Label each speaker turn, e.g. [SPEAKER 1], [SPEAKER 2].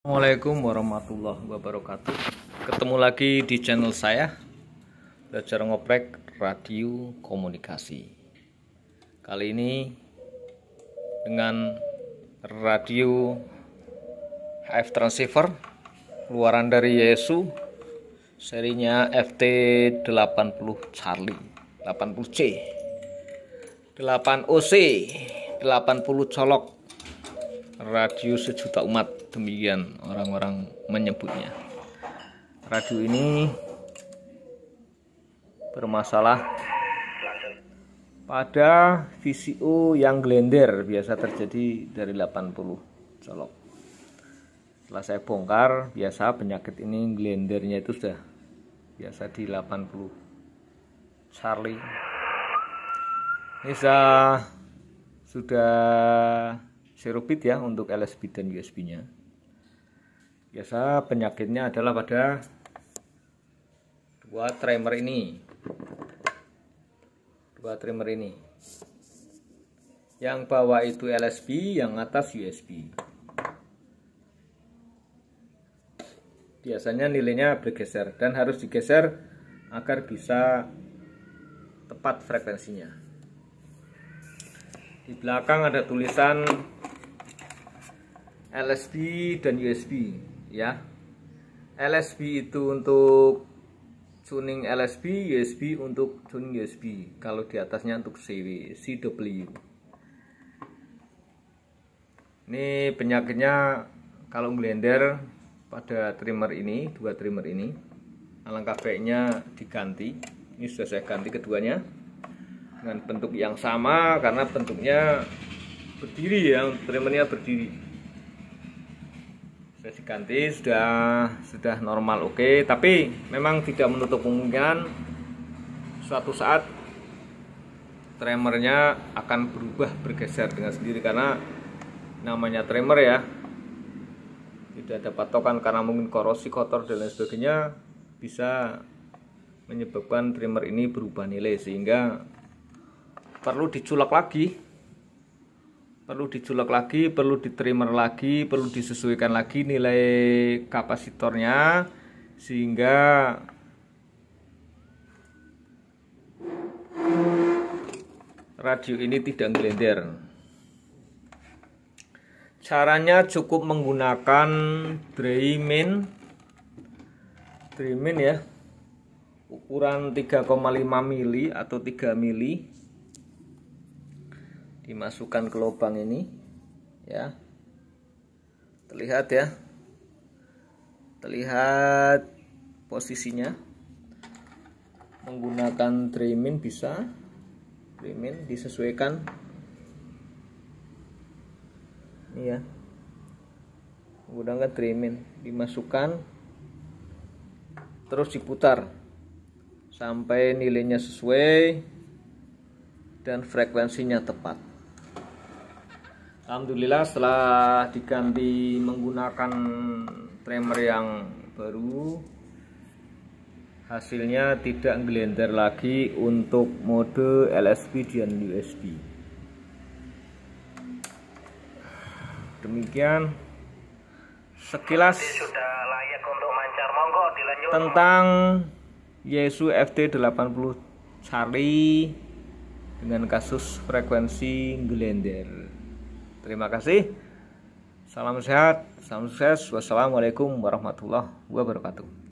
[SPEAKER 1] Assalamualaikum warahmatullahi wabarakatuh Ketemu lagi di channel saya Belajar Ngoprek Radio Komunikasi Kali ini Dengan radio HF Transceiver keluaran dari Yesu Serinya FT80 Charlie 80C 8OC 80 colok Radio sejuta umat demikian orang-orang menyebutnya radio ini bermasalah pada VCO yang glender biasa terjadi dari 80 colok setelah saya bongkar biasa penyakit ini glendernya itu sudah biasa di 80 Charlie ini sudah sudah serupit ya untuk LSB dan USB nya biasa penyakitnya adalah pada dua trimmer ini dua trimmer ini yang bawah itu LSB yang atas USB biasanya nilainya bergeser dan harus digeser agar bisa tepat frekuensinya di belakang ada tulisan LSB dan USB ya LSB itu untuk tuning LSB USB untuk tuning USB kalau di atasnya untuk CW CW ini penyakitnya kalau blender pada trimmer ini dua trimmer ini alangkah baiknya diganti ini sudah saya ganti keduanya dengan bentuk yang sama karena bentuknya berdiri ya trimmernya berdiri sudah diganti sudah sudah normal oke okay. tapi memang tidak menutup kemungkinan suatu saat tremernya akan berubah bergeser dengan sendiri karena namanya trimmer ya tidak ada patokan karena mungkin korosi kotor dan lain sebagainya bisa menyebabkan trimmer ini berubah nilai sehingga perlu diculak lagi perlu diculok lagi, perlu ditrimmer lagi, perlu disesuaikan lagi nilai kapasitornya sehingga radio ini tidak gelender. Caranya cukup menggunakan Drayman Drayman ya ukuran 3,5 mili atau 3 mili dimasukkan ke lubang ini ya terlihat ya terlihat posisinya menggunakan trimming bisa trimming disesuaikan ini ya menggunakan trimming, dimasukkan terus diputar sampai nilainya sesuai dan frekuensinya tepat Alhamdulillah setelah diganti menggunakan trimmer yang baru hasilnya tidak ngelender lagi untuk mode LSP dan USB demikian sekilas tentang Yesu FT80 Charlie dengan kasus frekuensi gelender Terima kasih. Salam sehat, salam sukses. Wassalamualaikum warahmatullahi wabarakatuh.